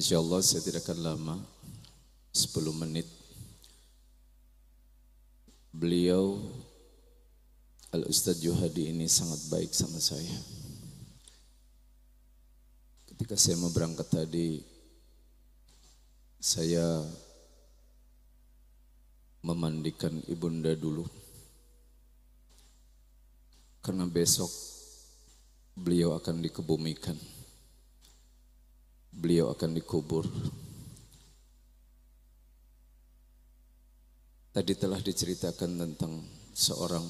Insya Allah saya tidak akan lama 10 menit Beliau Al Ustadz Juhadi ini sangat baik sama saya Ketika saya mau berangkat tadi Saya Memandikan ibunda dulu Karena besok Beliau akan dikebumikan beliau akan dikubur. Tadi telah diceritakan tentang seorang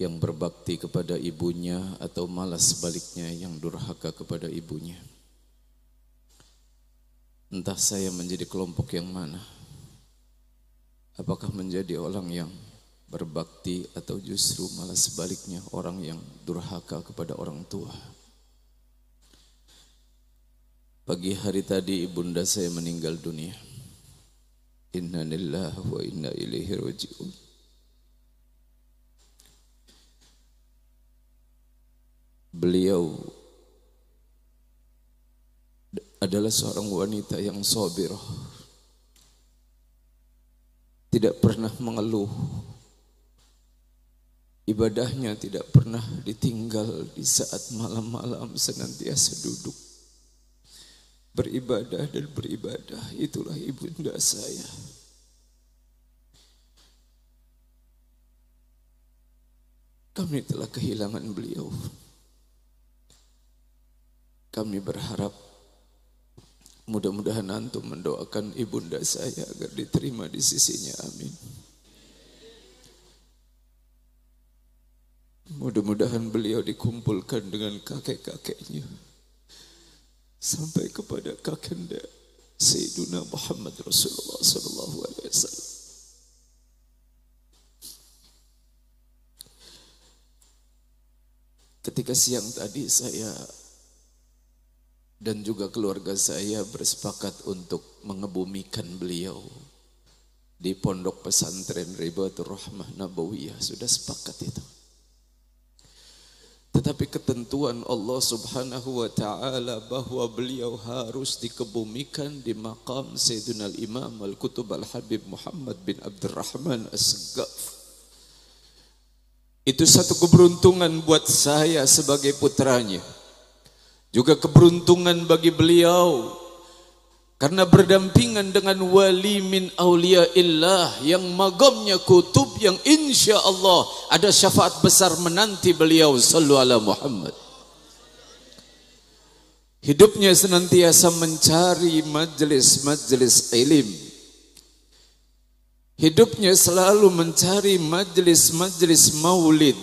yang berbakti kepada ibunya atau malas sebaliknya yang durhaka kepada ibunya. Entah saya menjadi kelompok yang mana. Apakah menjadi orang yang berbakti atau justru malas sebaliknya orang yang durhaka kepada orang tua. Pagi hari tadi ibunda saya meninggal dunia. Inna lillahi wa inna ilaihi raji'un. Beliau adalah seorang wanita yang sabir. Tidak pernah mengeluh. Ibadahnya tidak pernah ditinggal di saat malam-malam senantiasa duduk beribadah dan beribadah itulah ibunda saya. Kami telah kehilangan beliau. Kami berharap mudah-mudahan antum mendoakan ibunda saya agar diterima di sisinya. Amin. Mudah-mudahan beliau dikumpulkan dengan kakek-kakeknya sampai kepada kakanda Sayyiduna Muhammad Rasulullah sallallahu alaihi wasallam. Ketika siang tadi saya dan juga keluarga saya bersepakat untuk mengebumikan beliau di pondok pesantren Ribatul Rahmah Nabawiyah. Sudah sepakat itu. Tetapi ketentuan Allah subhanahu wa ta'ala bahwa beliau harus dikebumikan di makam Sayyidina Imam Al-Kutub Al-Habib Muhammad bin Abdurrahman As-Sagaf. Itu satu keberuntungan buat saya sebagai putranya. Juga keberuntungan bagi beliau karena berdampingan dengan wali min aulia illah yang magamnya kutub yang insya Allah ada syafaat besar menanti beliau sallu ala Muhammad. Hidupnya senantiasa mencari majelis-majelis ilim. Hidupnya selalu mencari majelis-majelis maulid.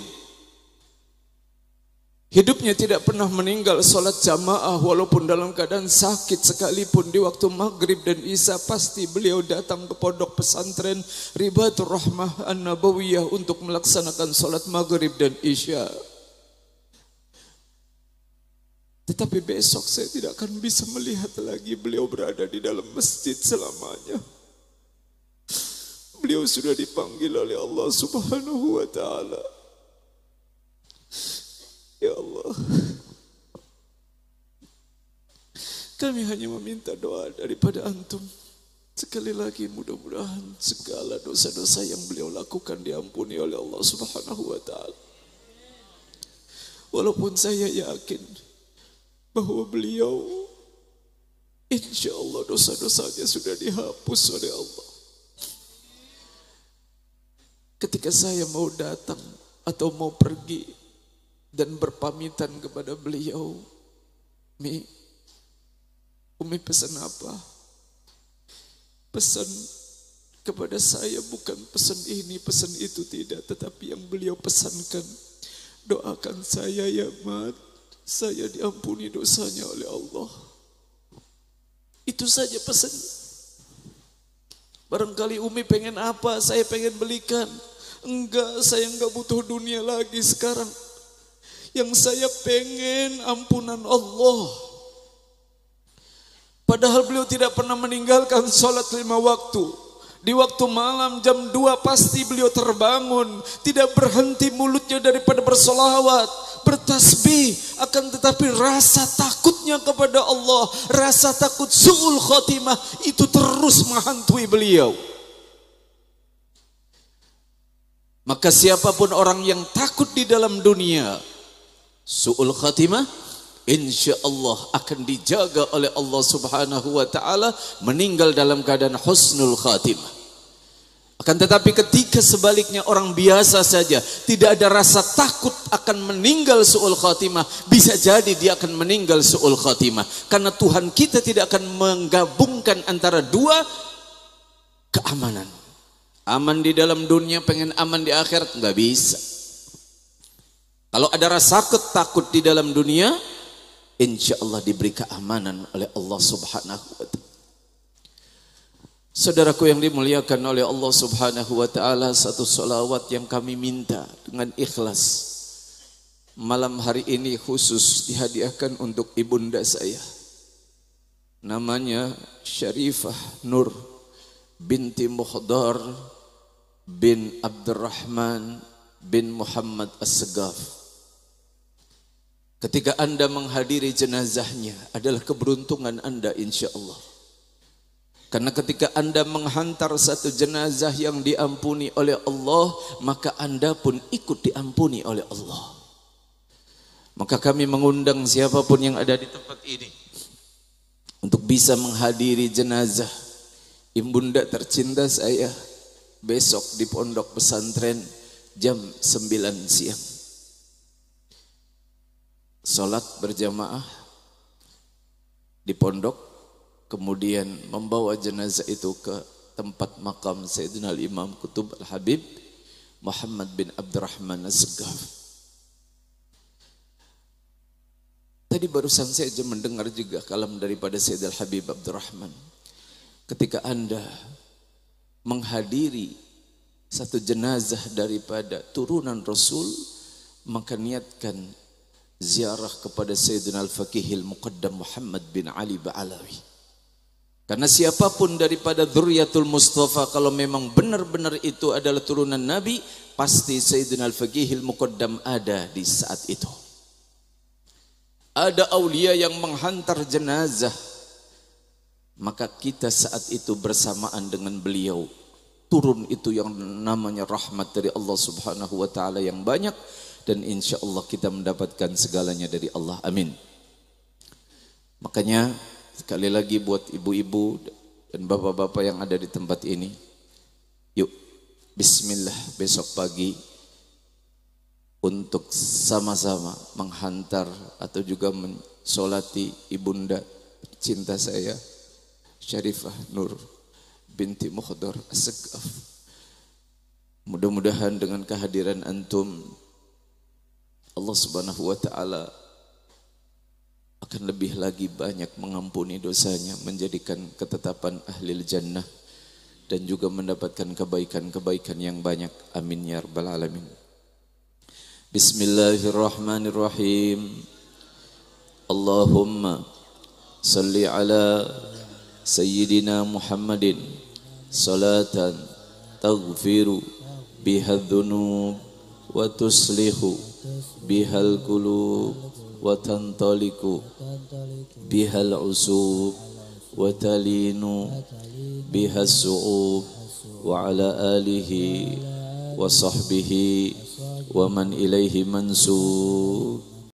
Hidupnya tidak pernah meninggal sholat jamaah walaupun dalam keadaan sakit sekalipun di waktu maghrib dan isya pasti beliau datang ke pondok pesantren Ribatul Rahmah An-Nabawiyah untuk melaksanakan sholat maghrib dan isya. Tetapi besok saya tidak akan bisa melihat lagi beliau berada di dalam masjid selamanya. Beliau sudah dipanggil oleh Allah Subhanahu wa taala. Ya Allah. Kami hanya meminta doa daripada antum. Sekali lagi mudah-mudahan segala dosa-dosa yang beliau lakukan diampuni oleh Allah Subhanahu wa taala. Walaupun saya yakin bahwa beliau insya Allah dosa-dosanya sudah dihapus oleh Allah. Ketika saya mau datang atau mau pergi dan berpamitan kepada beliau. Mi, Umi pesan apa? Pesan kepada saya bukan pesan ini, pesan itu tidak. Tetapi yang beliau pesankan, doakan saya ya Mat. Saya diampuni dosanya oleh Allah. Itu saja pesan. Barangkali Umi pengen apa, saya pengen belikan. Enggak, saya enggak butuh dunia lagi sekarang yang saya pengen ampunan Allah. Padahal beliau tidak pernah meninggalkan sholat lima waktu. Di waktu malam jam 2 pasti beliau terbangun. Tidak berhenti mulutnya daripada bersolawat. Bertasbih. Akan tetapi rasa takutnya kepada Allah. Rasa takut su'ul khotimah. Itu terus menghantui beliau. Maka siapapun orang yang takut di dalam dunia. Su'ul khatimah insya Allah akan dijaga oleh Allah Subhanahu wa taala meninggal dalam keadaan husnul khatimah. Akan tetapi ketika sebaliknya orang biasa saja tidak ada rasa takut akan meninggal su'ul khatimah, bisa jadi dia akan meninggal su'ul khatimah karena Tuhan kita tidak akan menggabungkan antara dua keamanan. Aman di dalam dunia pengen aman di akhirat nggak bisa. Kalau ada rasa ketakut di dalam dunia, insya Allah diberi keamanan oleh Allah Subhanahu wa Ta'ala. Saudaraku yang dimuliakan oleh Allah Subhanahu wa taala, satu salawat yang kami minta dengan ikhlas. Malam hari ini khusus dihadiahkan untuk ibunda saya. Namanya Syarifah Nur binti Muhdar bin Abdurrahman bin Muhammad As-Segaf. Ketika Anda menghadiri jenazahnya adalah keberuntungan Anda insya Allah. Karena ketika Anda menghantar satu jenazah yang diampuni oleh Allah, maka Anda pun ikut diampuni oleh Allah. Maka kami mengundang siapapun yang ada di tempat ini untuk bisa menghadiri jenazah ibunda tercinta saya besok di pondok pesantren jam 9 siang. Salat berjamaah di pondok kemudian membawa jenazah itu ke tempat makam Sayyidina Imam Kutub Al-Habib Muhammad bin Abdurrahman As-Segaf. Tadi barusan saya aja mendengar juga kalam daripada Sayyidina Al-Habib Abdurrahman. Ketika Anda menghadiri satu jenazah daripada turunan Rasul maka niatkan ziarah kepada Sayyidina Al-Faqihil Muqaddam Muhammad bin Ali Ba'alawi karena siapapun daripada Dhuryatul Mustafa kalau memang benar-benar itu adalah turunan Nabi pasti Sayyidina Al-Faqihil Muqaddam ada di saat itu ada aulia yang menghantar jenazah maka kita saat itu bersamaan dengan beliau turun itu yang namanya rahmat dari Allah Subhanahu wa taala yang banyak dan insya Allah kita mendapatkan segalanya dari Allah. Amin. Makanya sekali lagi buat ibu-ibu dan bapak-bapak yang ada di tempat ini, yuk bismillah besok pagi untuk sama-sama menghantar atau juga mensolati ibunda cinta saya Syarifah Nur binti Mukhdar as Mudah-mudahan dengan kehadiran antum Allah Subhanahu wa taala akan lebih lagi banyak mengampuni dosanya, menjadikan ketetapan ahli jannah dan juga mendapatkan kebaikan-kebaikan yang banyak. Amin ya rabbal alamin. Bismillahirrahmanirrahim. Allahumma salli ala sayyidina Muhammadin صلاة تغفر بها الذنوب وتصلح بها القلوب وتنطلق بها العصوب وتلين بها السعوب وعلى آله وصحبه ومن إليه منسوب